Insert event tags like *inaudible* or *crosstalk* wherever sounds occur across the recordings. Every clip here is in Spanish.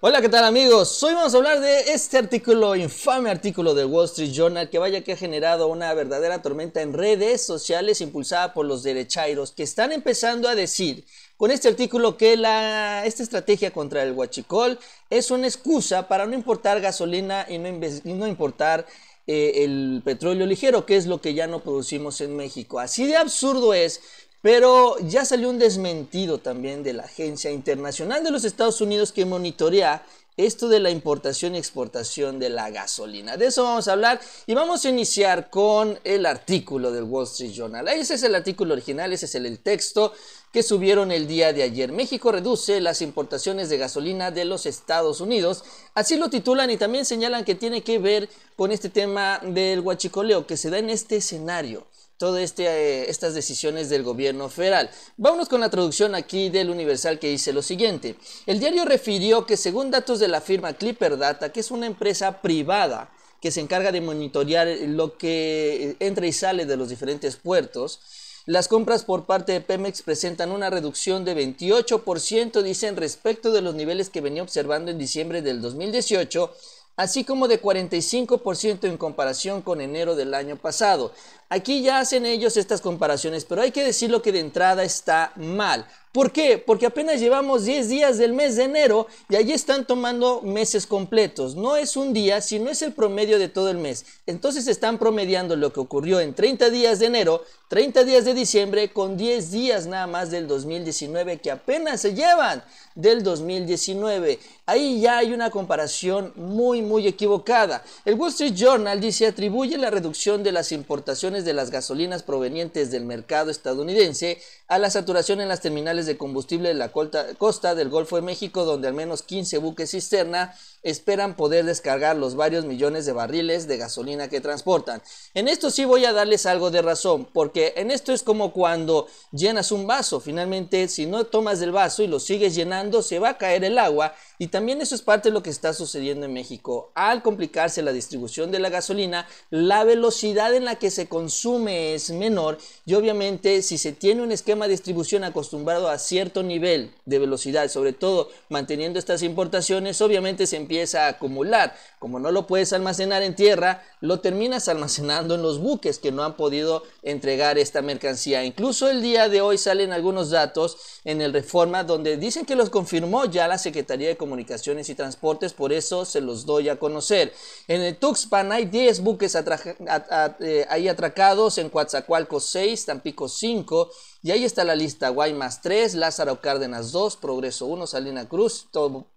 Hola, ¿qué tal amigos? Hoy vamos a hablar de este artículo, infame artículo del Wall Street Journal, que vaya que ha generado una verdadera tormenta en redes sociales impulsada por los derechairos, que están empezando a decir con este artículo que la, esta estrategia contra el huachicol es una excusa para no importar gasolina y no, importar eh, el petróleo ligero, que es lo que ya no producimos en México. Así de absurdo es pero ya salió un desmentido también de la Agencia Internacional de los Estados Unidos que monitorea esto de la importación y exportación de la gasolina. De eso vamos a hablar y vamos a iniciar con el artículo del Wall Street Journal. Ese es el artículo original, ese es el, texto que subieron el día de ayer. México reduce las importaciones de gasolina de los Estados Unidos. Así lo titulan y también señalan que tiene que ver con este tema del huachicoleo que se da en este escenario todas este, eh, estas decisiones del gobierno federal. Vámonos con la traducción aquí del Universal que dice lo siguiente. El diario refirió que según datos de la firma Clipper Data, que es una empresa privada que se encarga de monitorear lo que eh, entra y sale de los diferentes puertos, las compras por parte de Pemex presentan una reducción de 28%, dicen, respecto de los niveles que venía observando en diciembre del 2018, así como de 45% en comparación con enero del año pasado. Aquí ya hacen ellos estas comparaciones, pero hay que decir lo que de entrada está mal. ¿Por qué? Porque apenas llevamos 10 días del mes de enero y allí están tomando meses completos. No es un día, sino es el promedio de todo el mes. Entonces están promediando lo que ocurrió en 30 días de enero, 30 días de diciembre, con 10 días nada más del 2019 que apenas se llevan del 2019. Ahí ya hay una comparación muy, muy equivocada. El Wall Street Journal dice atribuye la reducción de las importaciones de las gasolinas provenientes del mercado estadounidense a la saturación en las terminales de combustible de la costa del Golfo de México, donde al menos 15 buques cisterna esperan poder descargar los varios millones de barriles de gasolina que transportan. En esto sí voy a darles algo de razón, porque en esto es como cuando llenas un vaso, finalmente si no tomas del vaso y lo sigues llenando, se va a caer el agua y también eso es parte de lo que está sucediendo en México. Al complicarse la distribución de la gasolina, la velocidad en la que se consume es menor y obviamente si se tiene un esquema distribución acostumbrado a cierto nivel de velocidad, sobre todo manteniendo estas importaciones, obviamente se empieza a acumular. Como no lo puedes almacenar en tierra, lo terminas almacenando en los buques que no han podido entregar esta mercancía. Incluso el día de hoy salen algunos datos en el Reforma donde dicen que los confirmó ya la Secretaría de Comunicaciones y Transportes, por eso se los doy a conocer. En el Tuxpan hay 10 buques eh, ahí atracados, en Coatzacoalco 6, Tampico 5, y ahí está la lista, Guaymas 3, Lázaro Cárdenas 2, Progreso 1, Salina Cruz,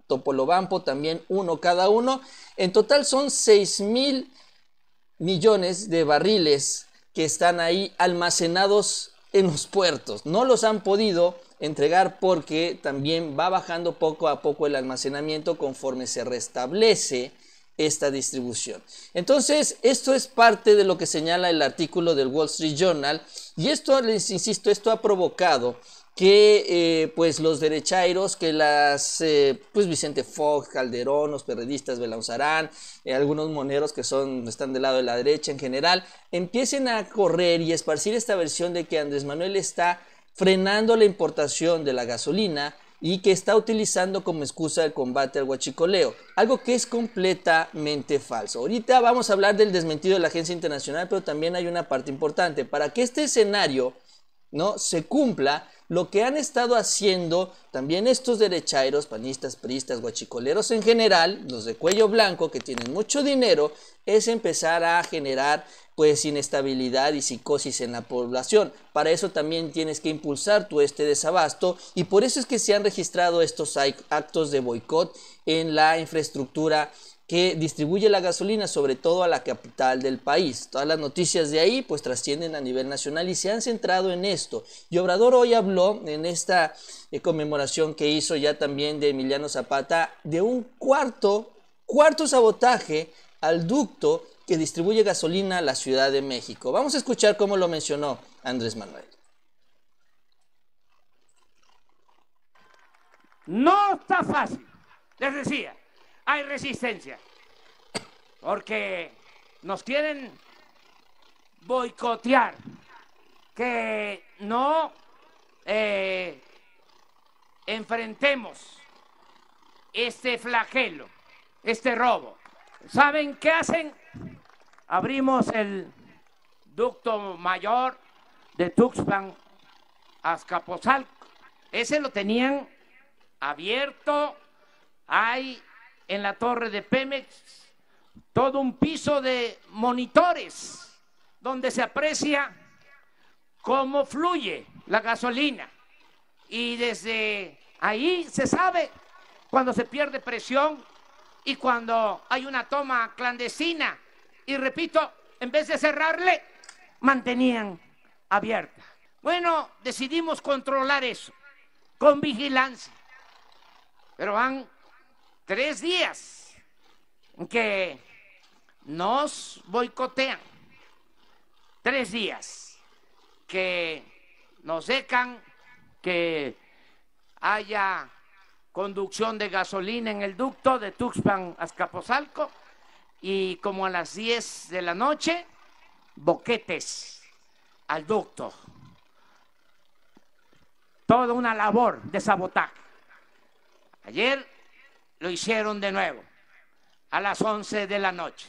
Topolobampo también uno cada uno. En total son 6 mil millones de barriles que están ahí almacenados en los puertos. No los han podido entregar porque también va bajando poco a poco el almacenamiento conforme se restablece esta distribución. Entonces, esto es parte de lo que señala el artículo del Wall Street Journal y esto, les insisto, esto ha provocado que eh, pues los derechairos, que las, eh, pues Vicente Fox, Calderón, los perredistas, Belauzarán, eh, algunos moneros que son, están del lado de la derecha en general, empiecen a correr y esparcir esta versión de que Andrés Manuel está frenando la importación de la gasolina y que está utilizando como excusa el combate al huachicoleo, algo que es completamente falso. Ahorita vamos a hablar del desmentido de la agencia internacional, pero también hay una parte importante. Para que este escenario no se cumpla, lo que han estado haciendo también estos derechairos, panistas, priistas, guachicoleros en general, los de cuello blanco que tienen mucho dinero, es empezar a generar pues inestabilidad y psicosis en la población. Para eso también tienes que impulsar tu este desabasto y por eso es que se han registrado estos actos de boicot en la infraestructura que distribuye la gasolina, sobre todo a la capital del país. Todas las noticias de ahí pues trascienden a nivel nacional y se han centrado en esto. Y Obrador hoy habló en esta eh, conmemoración que hizo ya también de Emiliano Zapata de un cuarto, cuarto sabotaje al ducto que distribuye gasolina a la Ciudad de México. Vamos a escuchar cómo lo mencionó Andrés Manuel. No está fácil, les decía, hay resistencia, porque nos quieren boicotear, que no eh, enfrentemos este flagelo, este robo. ¿Saben qué hacen? Abrimos el ducto mayor de Tuxpan a Ese lo tenían abierto. Hay en la torre de Pemex todo un piso de monitores donde se aprecia cómo fluye la gasolina. Y desde ahí se sabe cuando se pierde presión y cuando hay una toma clandestina. Y repito, en vez de cerrarle, mantenían abierta. Bueno, decidimos controlar eso con vigilancia. Pero van tres días que nos boicotean. Tres días que nos secan, que haya conducción de gasolina en el ducto de Tuxpan a y como a las 10 de la noche, boquetes al ducto. Toda una labor de sabotaje. Ayer lo hicieron de nuevo a las 11 de la noche.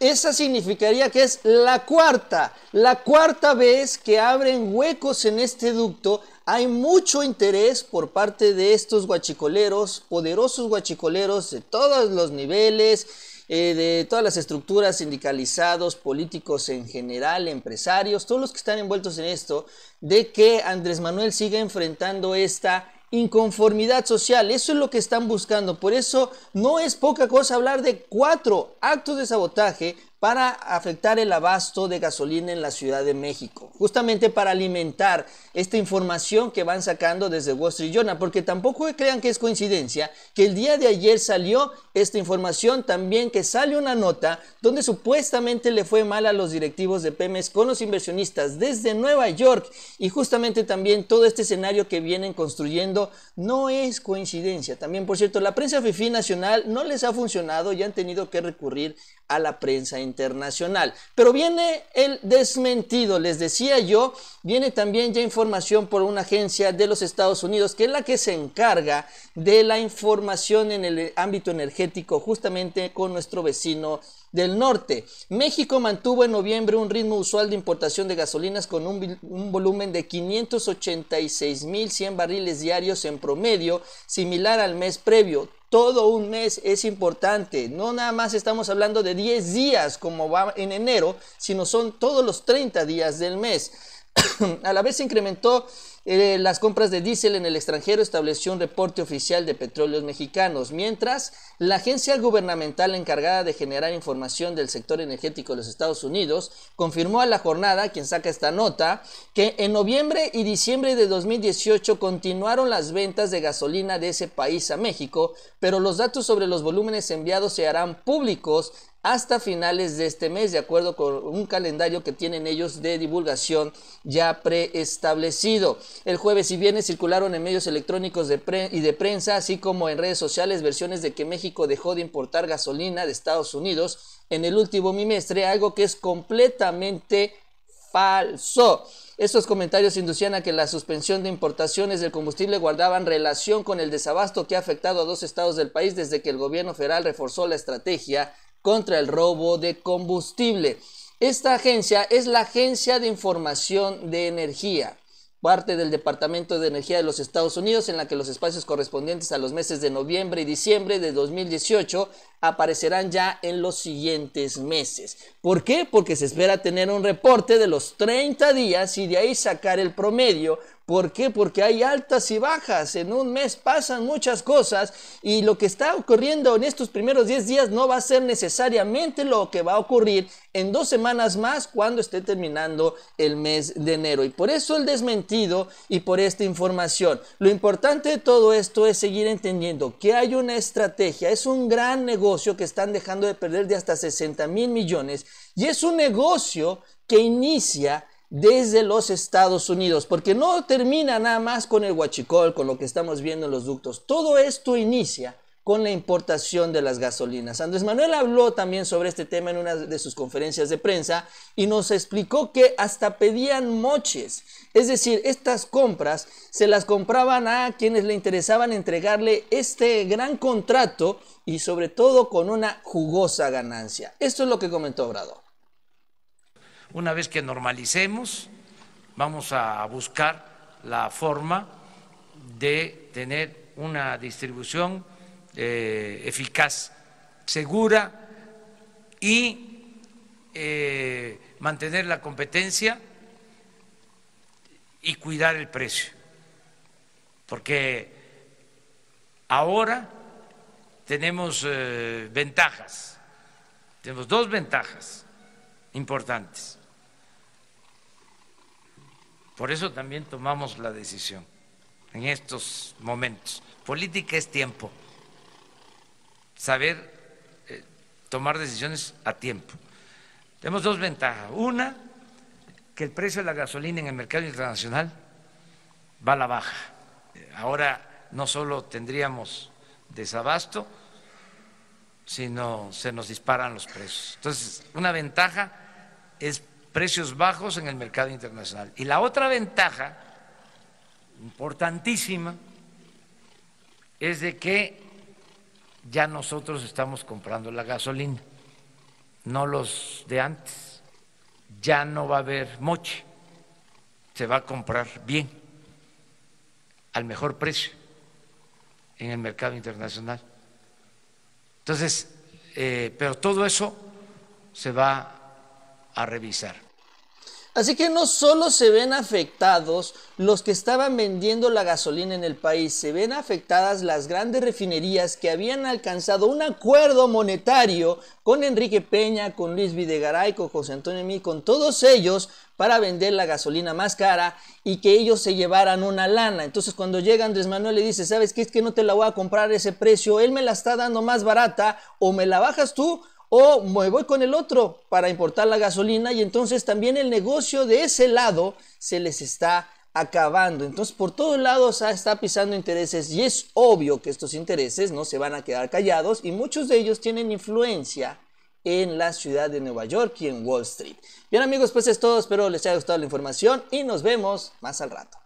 Esa significaría que es la cuarta, la cuarta vez que abren huecos en este ducto. Hay mucho interés por parte de estos guachicoleros, poderosos guachicoleros de todos los niveles, eh, de todas las estructuras sindicalizados, políticos en general, empresarios, todos los que están envueltos en esto, de que Andrés Manuel siga enfrentando esta inconformidad social. Eso es lo que están buscando. Por eso no es poca cosa hablar de cuatro actos de sabotaje para afectar el abasto de gasolina en la Ciudad de México, justamente para alimentar esta información que van sacando desde Wall Street Journal, porque tampoco crean que es coincidencia que el día de ayer salió esta información también que sale una nota donde supuestamente le fue mal a los directivos de Pemex con los inversionistas desde Nueva York y justamente también todo este escenario que vienen construyendo no es coincidencia. También, por cierto, la prensa FIFI nacional no les ha funcionado y han tenido que recurrir a la prensa internacional. Pero viene el desmentido, les decía yo, viene también ya información por una agencia de los Estados Unidos, que es la que se encarga de la información en el ámbito energético justamente con nuestro vecino del norte. México mantuvo en noviembre un ritmo usual de importación de gasolinas con un, volumen de 586.100 barriles diarios en promedio, similar al mes previo. Todo un mes es importante. No nada más estamos hablando de 10 días como va en enero, sino son todos los 30 días del mes. *coughs* a la vez se incrementó eh, las compras de diésel en el extranjero estableció un reporte oficial de petróleos mexicanos, mientras la agencia gubernamental encargada de generar información del sector energético de los Estados Unidos confirmó a la jornada, quien saca esta nota, que en noviembre y diciembre de 2018 continuaron las ventas de gasolina de ese país a México, pero los datos sobre los volúmenes enviados se harán públicos hasta finales de este mes, de acuerdo con un calendario que tienen ellos de divulgación ya preestablecido. El jueves y viernes circularon en medios electrónicos de y de prensa, así como en redes sociales, versiones de que México dejó de importar gasolina de Estados Unidos en el último bimestre, algo que es completamente falso. Estos comentarios inducían a que la suspensión de importaciones del combustible guardaban relación con el desabasto que ha afectado a dos estados del país desde que el gobierno federal reforzó la estrategia contra el robo de combustible. Esta agencia es la Agencia de Información de Energía parte del Departamento de Energía de los Estados Unidos, en la que los espacios correspondientes a los meses de noviembre y diciembre de 2018 aparecerán ya en los siguientes meses. ¿Por qué? Porque se espera tener un reporte de los 30 días y de ahí sacar el promedio ¿Por qué? Porque hay altas y bajas. En un mes pasan muchas cosas y lo que está ocurriendo en estos primeros 10 días no va a ser necesariamente lo que va a ocurrir en dos semanas más cuando esté terminando el mes de enero. Y por eso el desmentido y por esta información. Lo importante de todo esto es seguir entendiendo que hay una estrategia. Es un gran negocio que están dejando de perder de hasta 60 mil millones y es un negocio que inicia desde los Estados Unidos, porque no termina nada más con el huachicol, con lo que estamos viendo en los ductos. Todo esto inicia con la importación de las gasolinas. Andrés Manuel habló también sobre este tema en una de sus conferencias de prensa y nos explicó que hasta pedían moches, es decir, estas compras se las compraban a quienes le interesaban entregarle este gran contrato y sobre todo con una jugosa ganancia. Esto es lo que comentó Obrador. Una vez que normalicemos, vamos a buscar la forma de tener una distribución eh, eficaz, segura y eh, mantener la competencia y cuidar el precio. Porque ahora tenemos eh, ventajas, tenemos dos ventajas importantes. Por eso también tomamos la decisión en estos momentos. Política es tiempo, saber eh, tomar decisiones a tiempo. Tenemos dos ventajas. Una, que el precio de la gasolina en el mercado internacional va a la baja. Ahora no solo tendríamos desabasto, sino se nos disparan los precios. Entonces, una ventaja es precios bajos en el mercado internacional. Y la otra ventaja importantísima es de que ya nosotros estamos comprando la gasolina, no los de antes. Ya no va a haber moche, se va a comprar bien, al mejor precio en el mercado internacional. Entonces, eh, pero todo eso se va a revisar. Así que no solo se ven afectados los que estaban vendiendo la gasolina en el país, se ven afectadas las grandes refinerías que habían alcanzado un acuerdo monetario con Enrique Peña, con Luis Videgaray, con José Antonio Mí, con todos ellos para vender la gasolina más cara y que ellos se llevaran una lana. Entonces cuando llega Andrés Manuel le dice, ¿sabes qué? Es que no te la voy a comprar a ese precio, él me la está dando más barata o me la bajas tú o me voy con el otro para importar la gasolina y entonces también el negocio de ese lado se les está acabando. Entonces por todos lados está pisando intereses y es obvio que estos intereses no se van a quedar callados y muchos de ellos tienen influencia en la ciudad de Nueva York y en Wall Street. Bien amigos, pues es todo, espero les haya gustado la información y nos vemos más al rato.